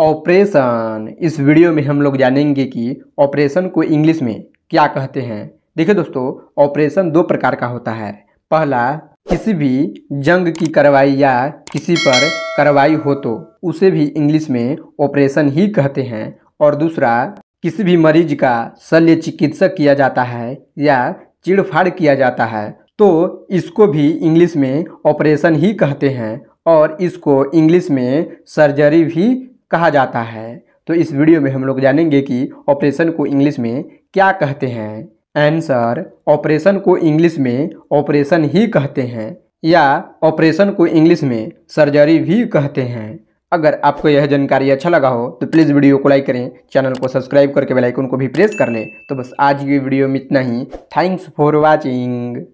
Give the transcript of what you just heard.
operation इस video में हम लोग जानेंगे कि ऑपरेशन को इंग्लिश में क्या कहते हैं देखिए दोस्तों ऑपरेशन दो प्रकार का होता है पहला किसी भी जंग की कार्रवाई या किसी पर कार्रवाई हो तो उसे भी इंग्लिश में ऑपरेशन ही कहते हैं और दूसरा किसी भी मरीज का शल्य चिकित्सक किया जाता है या चिड़फाड़ किया जाता है तो इसको भी इंग्लिश में ऑपरेशन ही कहते हैं और इसको इंग्लिश में सर्जरी भी कहा जाता है तो इस वीडियो में हम लोग जानेंगे कि ऑपरेशन को इंग्लिश में क्या कहते हैं आंसर ऑपरेशन को इंग्लिश में ऑपरेशन ही कहते हैं या ऑपरेशन को इंग्लिश में सर्जरी भी कहते हैं अगर आपको यह जानकारी अच्छा लगा हो तो प्लीज़ वीडियो को लाइक करें चैनल को सब्सक्राइब करके बेल आइकन को भी प्रेस कर लें तो बस आज की वीडियो में इतना ही थैंक्स फॉर वॉचिंग